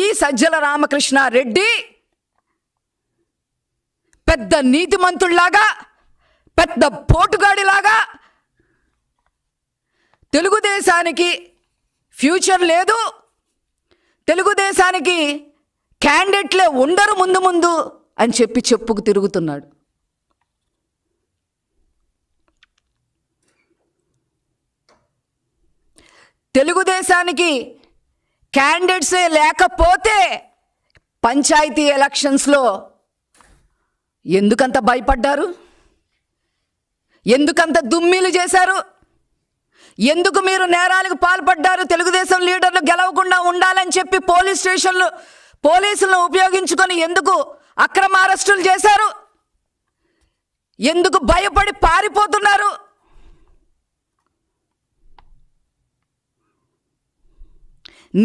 ఈ సజ్జల రామకృష్ణారెడ్డి పెద్ద మంత్రుల్లాగా పెద్ద పోటుగాడిలాగా తెలుగుదేశానికి ఫ్యూచర్ లేదు తెలుగుదేశానికి క్యాండిడేట్లే ఉండరు ముందు ముందు అని చెప్పి చెప్పుకు తిరుగుతున్నాడు తెలుగుదేశానికి క్యాండిడేట్సే లేకపోతే పంచాయతీ ఎలక్షన్స్లో ఎందుకంత భయపడ్డారు ఎందుకంత దుమ్మిలు చేశారు ఎందుకు మీరు నేరాలకు పాల్పడ్డారు తెలుగుదేశం లీడర్లు గెలవకుండా ఉండాలని చెప్పి పోలీస్ స్టేషన్లు పోలీసులను ఉపయోగించుకొని ఎందుకు అక్రమ అరెస్టులు చేశారు ఎందుకు భయపడి పారిపోతున్నారు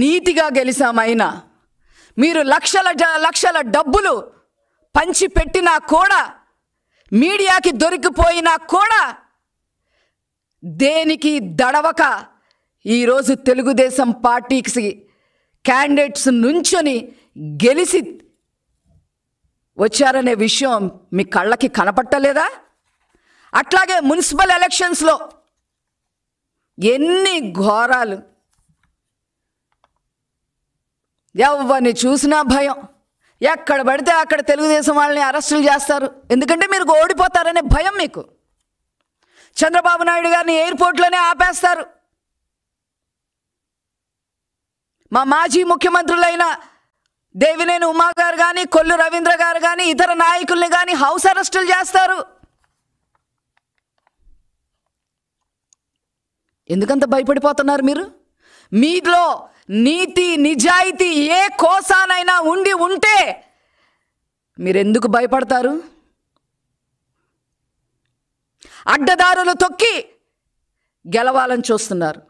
నీతిగా గెలిచామైనా మీరు లక్షల లక్షల డబ్బులు పంచిపెట్టినా కూడా మీడియాకి దొరికిపోయినా కూడా దేనికి దడవక ఈరోజు తెలుగుదేశం పార్టీకి క్యాండిడేట్స్ నుంచొని గెలిచి వచ్చారనే విషయం మీ కళ్ళకి కనపట్టలేదా అట్లాగే మున్సిపల్ ఎలక్షన్స్లో ఎన్ని ఘోరాలు ఎవరిని చూసినా భయం ఎక్కడ పడితే అక్కడ తెలుగుదేశం వాళ్ళని అరెస్టులు చేస్తారు ఎందుకంటే మీరు ఓడిపోతారనే భయం మీకు చంద్రబాబు నాయుడు గారిని ఎయిర్పోర్ట్లోనే ఆపేస్తారు మా మాజీ ముఖ్యమంత్రులైన దేవినేని ఉమా గారు కానీ కొల్లు రవీంద్ర గారు కానీ ఇతర నాయకుల్ని కానీ హౌస్ అరెస్టులు చేస్తారు ఎందుకంత భయపడిపోతున్నారు మీరు మీలో నీతి నిజాయితీ ఏ కోసానైనా ఉండి ఉంటే మీరెందుకు భయపడతారు అడ్డదారులు తొక్కి గెలవాలని చూస్తున్నారు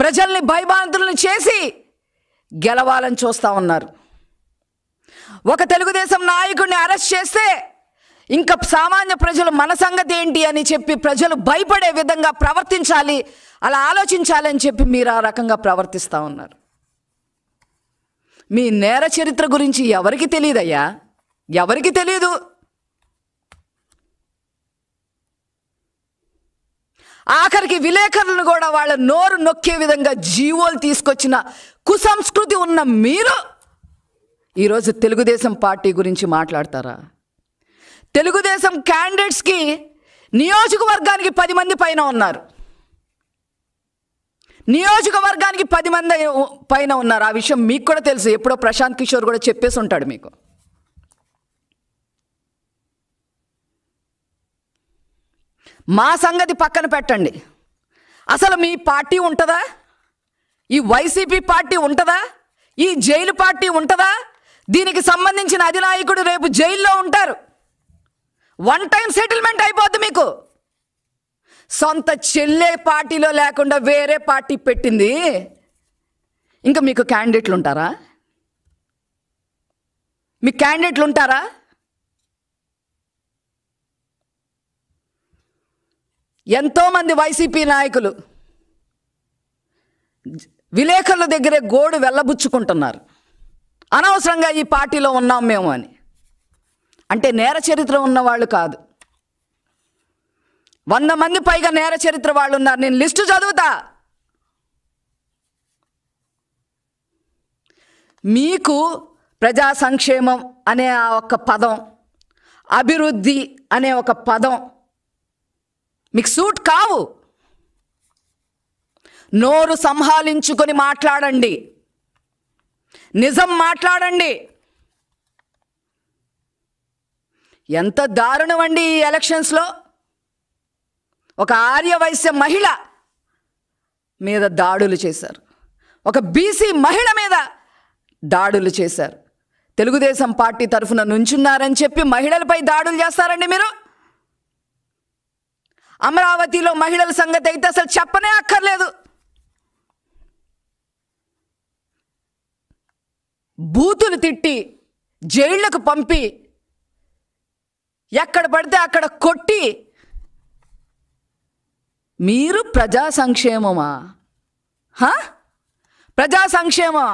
ప్రజల్ని భయభాంతులను చేసి గెలవాలని చూస్తూ ఉన్నారు ఒక తెలుగుదేశం నాయకుడిని అరెస్ట్ చేస్తే ఇంకా సామాన్య ప్రజలు మన సంగతి ఏంటి అని చెప్పి ప్రజలు భయపడే విధంగా ప్రవర్తించాలి అలా ఆలోచించాలని చెప్పి మీరు ఆ రకంగా ప్రవర్తిస్తూ ఉన్నారు మీ నేర చరిత్ర గురించి ఎవరికి తెలియదయ్యా ఎవరికి తెలీదు ఆఖరికి విలేకరులను కూడా వాళ్ళ నోరు నొక్కే విధంగా జీవోలు తీసుకొచ్చిన కుసంస్కృతి ఉన్న మీరు ఈరోజు తెలుగుదేశం పార్టీ గురించి మాట్లాడతారా తెలుగుదేశం క్యాండిడేట్స్కి నియోజకవర్గానికి పది మంది పైన ఉన్నారు నియోజకవర్గానికి పది మంది పైన ఉన్నారు ఆ విషయం మీకు కూడా తెలుసు ఎప్పుడో ప్రశాంత్ కిషోర్ కూడా చెప్పేసి ఉంటాడు మీకు మా సంగతి పక్కన పెట్టండి అసలు మీ పార్టీ ఉంటుందా ఈ వైసీపీ పార్టీ ఉంటుందా ఈ జైలు పార్టీ ఉంటుందా దీనికి సంబంధించిన అధినాయకుడు రేపు జైల్లో ఉంటారు వన్ టైం సెటిల్మెంట్ అయిపోద్ది మీకు సొంత చెల్లే పార్టీలో లేకుండా వేరే పార్టీ పెట్టింది ఇంకా మీకు క్యాండిడేట్లు ఉంటారా మీ క్యాండిడేట్లు ఉంటారా ఎంతోమంది వైసీపీ నాయకులు విలేకరుల దగ్గరే గోడు వెళ్ళబుచ్చుకుంటున్నారు అనవసరంగా ఈ పార్టీలో ఉన్నాం మేము అని అంటే నేర చరిత్ర ఉన్నవాళ్ళు కాదు వంద మంది పైగా నేర చరిత్ర వాళ్ళు ఉన్నారు నేను లిస్టు చదువుతా మీకు ప్రజా సంక్షేమం అనే ఆ ఒక పదం అభివృద్ధి అనే ఒక పదం మీకు సూట్ కావు నోరు సంహాలించుకొని మాట్లాడండి నిజం మాట్లాడండి ఎంత దారుణం అండి ఈ ఎలక్షన్స్లో ఒక ఆర్యవైశ్య మహిళ మీద దాడులు చేశారు ఒక బీసీ మహిళ మీద దాడులు చేశారు తెలుగుదేశం పార్టీ తరఫున నుంచున్నారని చెప్పి మహిళలపై దాడులు చేస్తారండి మీరు అమరావతిలో మహిళల సంగతి అయితే అసలు చెప్పనే అక్కర్లేదు బూతులు తిట్టి జైళ్లకు పంపి ఎక్కడ పడితే అక్కడ కొట్టి మీరు ప్రజా సంక్షేమమా ప్రజా సంక్షేమమా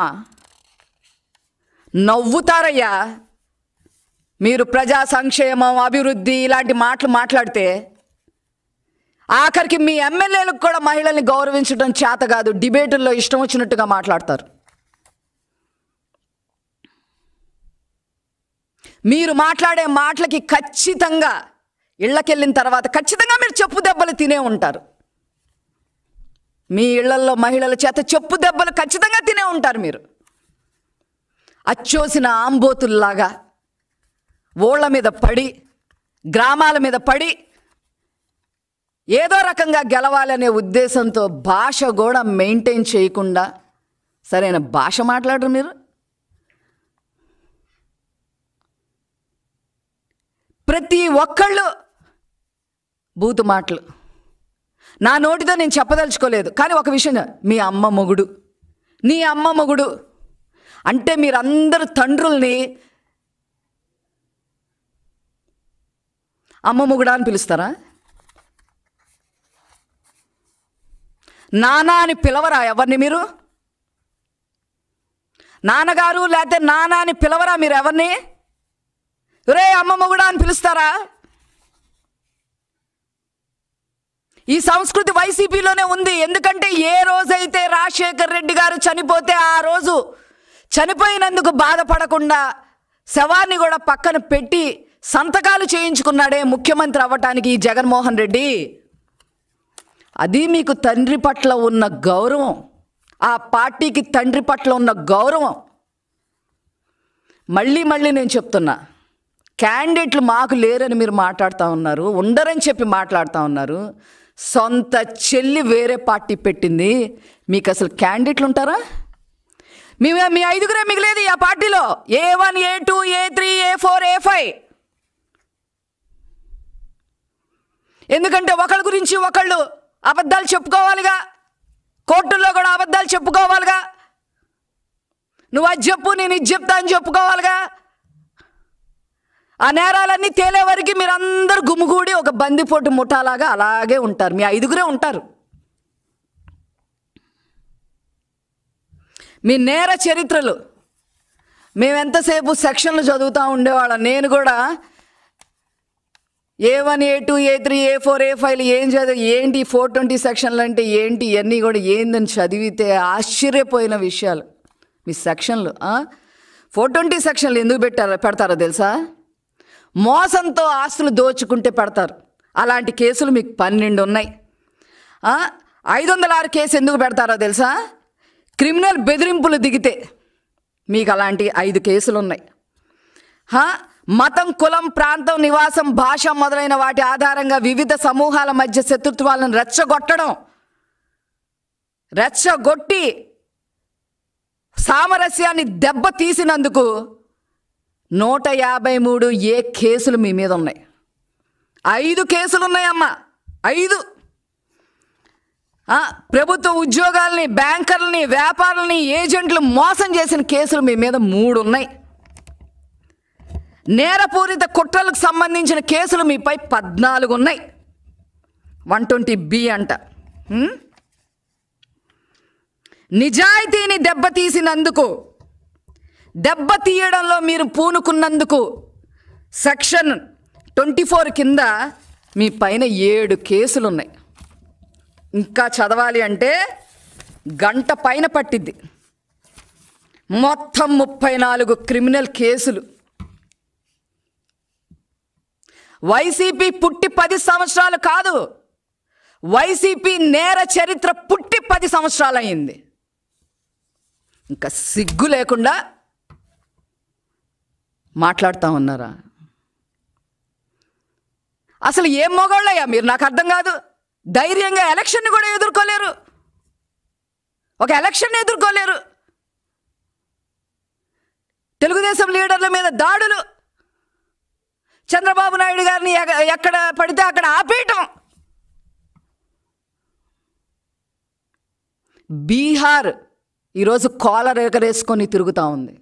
నవ్వుతారయ్యా మీరు ప్రజా సంక్షేమం అభివృద్ధి ఇలాంటి మాటలు మాట్లాడితే ఆఖరికి మీ ఎమ్మెల్యేలకు కూడా మహిళల్ని గౌరవించడం చేత కాదు డిబేటుల్లో ఇష్టం వచ్చినట్టుగా మాట్లాడతారు మీరు మాట్లాడే మాటలకి ఖచ్చితంగా ఇళ్ళకెళ్ళిన తర్వాత ఖచ్చితంగా మీరు చెప్పు దెబ్బలు తినే ఉంటారు మీ ఇళ్లల్లో మహిళల చేత చెప్పు దెబ్బలు ఖచ్చితంగా తినే ఉంటారు మీరు అచ్చోసిన ఆంబోతుల్లాగా ఓళ్ల మీద పడి గ్రామాల మీద పడి ఏదో రకంగా గెలవాలనే ఉద్దేశంతో భాష కూడా మెయింటైన్ చేయకుండా సరైన భాష మాట్లాడరు మీరు ప్రతి ఒక్కళ్ళు బూతు మాటలు నా నోటితో నేను చెప్పదలుచుకోలేదు కానీ ఒక విషయం మీ అమ్మ మొగుడు నీ అమ్మ మొగుడు అంటే మీరందరూ తండ్రుల్ని అమ్మ మొగుడా అని పిలుస్తారా నానా అని పిలవరా ఎవరిని మీరు నాన్నగారు లేకపోతే నానా అని పిలవరా మీరు ఎవరిని రే అమ్మ మొగుడా అని పిలుస్తారా ఈ సంస్కృతి వైసీపీలోనే ఉంది ఎందుకంటే ఏ రోజైతే రాజశేఖర్ రెడ్డి గారు చనిపోతే ఆ రోజు చనిపోయినందుకు బాధపడకుండా శవాన్ని కూడా పక్కన పెట్టి సంతకాలు చేయించుకున్నాడే ముఖ్యమంత్రి అవ్వటానికి ఈ జగన్మోహన్ రెడ్డి అది మీకు తండ్రి పట్ల ఉన్న గౌరవం ఆ పార్టీకి తండ్రి పట్ల ఉన్న గౌరవం మళ్ళీ మళ్ళీ నేను చెప్తున్నా క్యాండిడేట్లు మాకు లేరని మీరు మాట్లాడుతూ ఉన్నారు ఉండరని చెప్పి మాట్లాడుతూ ఉన్నారు సొంత చెల్లి వేరే పార్టీ పెట్టింది మీకు అసలు క్యాండిడేట్లు ఉంటారా మీ మీ ఐదుగురే మిగిలేదు ఆ పార్టీలో A one A two A three A four A five ఎందుకంటే ఒకళ్ళ గురించి ఒకళ్ళు అబద్ధాలు చెప్పుకోవాలిగా కోర్టుల్లో కూడా అబద్ధాలు చెప్పుకోవాలిగా నువ్వు అది చెప్పు నేను ఇది చెప్తా అని చెప్పుకోవాలిగా ఆ నేరాలన్నీ తేలే వరకు మీరందరూ గుమిగూడి ఒక బందిపోటు ముఠాలాగా అలాగే ఉంటారు మీ ఐదుగురే ఉంటారు మీ నేర చరిత్రలు మేమెంతసేపు సెక్షన్లు చదువుతూ ఉండేవాళ్ళం నేను కూడా A one A two A three A four A five ఏం చదివి ఏంటి ఫోర్ ట్వంటీ సెక్షన్లు అంటే ఏంటి ఇవన్నీ కూడా ఏందని చదివితే ఆశ్చర్యపోయిన విషయాలు మీ సెక్షన్లు ఫోర్ ట్వంటీ సెక్షన్లు ఎందుకు పెట్టారో పెడతారో తెలుసా మోసంతో ఆస్తులు దోచుకుంటే పెడతారు అలాంటి కేసులు మీకు పన్నెండు ఉన్నాయి ఐదు వందల ఆరు కేసు ఎందుకు పెడతారో తెలుసా క్రిమినల్ బెదిరింపులు దిగితే మీకు అలాంటి ఐదు కేసులు ఉన్నాయి మతం కులం ప్రాంతం నివాసం భాష మొదలైన వాటి ఆధారంగా వివిధ సమూహాల మధ్య శత్రుత్వాలను రెచ్చగొట్టడం రెచ్చగొట్టి సామరస్యాన్ని దెబ్బ తీసినందుకు నూట యాభై మూడు ఏ కేసులు మీ మీద ఉన్నాయి ఐదు కేసులు ఉన్నాయమ్మా ఐదు ప్రభుత్వ ఉద్యోగాల్ని బ్యాంకర్లని వ్యాపారులని ఏజెంట్లు మోసం చేసిన కేసులు మీ మీద మూడు ఉన్నాయి నేరపూరిత కుట్రలకు సంబంధించిన కేసులు మీపై పద్నాలుగు ఉన్నాయి వన్ ట్వంటీ బి అంట నిజాయితీని దెబ్బతీసినందుకు దెబ్బ తీయడంలో మీరు పూనుకున్నందుకు సెక్షన్ ట్వంటీ ఫోర్ కింద మీ పైన ఏడు కేసులు ఉన్నాయి ఇంకా చదవాలి అంటే గంట పైన పట్టిద్ది మొత్తం ముప్పై నాలుగు క్రిమినల్ కేసులు వైసీపీ పుట్టి పది సంవత్సరాలు కాదు వైసీపీ నేర చరిత్ర పుట్టి పది సంవత్సరాలు అయింది ఇంకా సిగ్గు లేకుండా మాట్లాడుతూ ఉన్నారా అసలు ఏం మొగోళ్ళయ్యా మీరు నాకు అర్థం కాదు ధైర్యంగా ఎలక్షన్ని కూడా ఎదుర్కోలేరు ఒక ఎలక్షన్ని ఎదుర్కోలేరు తెలుగుదేశం లీడర్ల మీద దాడులు చంద్రబాబు నాయుడు గారిని ఎక్కడ పడితే అక్కడ ఆపేయటం బీహార్ ఈరోజు కాలర్ ఎగరేసుకొని తిరుగుతూ ఉంది